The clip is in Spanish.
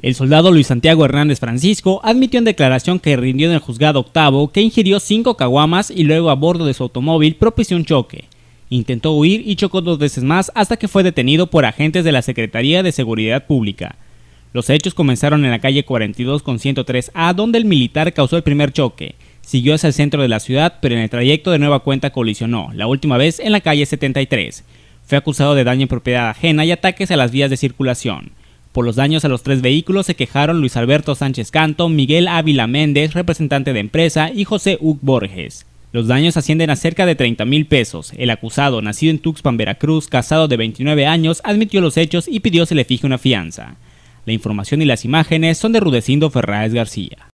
El soldado Luis Santiago Hernández Francisco admitió en declaración que rindió en el juzgado octavo que ingirió cinco caguamas y luego a bordo de su automóvil propició un choque. Intentó huir y chocó dos veces más hasta que fue detenido por agentes de la Secretaría de Seguridad Pública. Los hechos comenzaron en la calle 42 con 103A donde el militar causó el primer choque. Siguió hacia el centro de la ciudad, pero en el trayecto de nueva cuenta colisionó, la última vez en la calle 73. Fue acusado de daño en propiedad ajena y ataques a las vías de circulación. Por los daños a los tres vehículos se quejaron Luis Alberto Sánchez Canto, Miguel Ávila Méndez, representante de empresa, y José Hugo Borges. Los daños ascienden a cerca de 30 mil pesos. El acusado, nacido en Tuxpan, Veracruz, casado de 29 años, admitió los hechos y pidió se le fije una fianza. La información y las imágenes son de Rudecindo Ferráez García.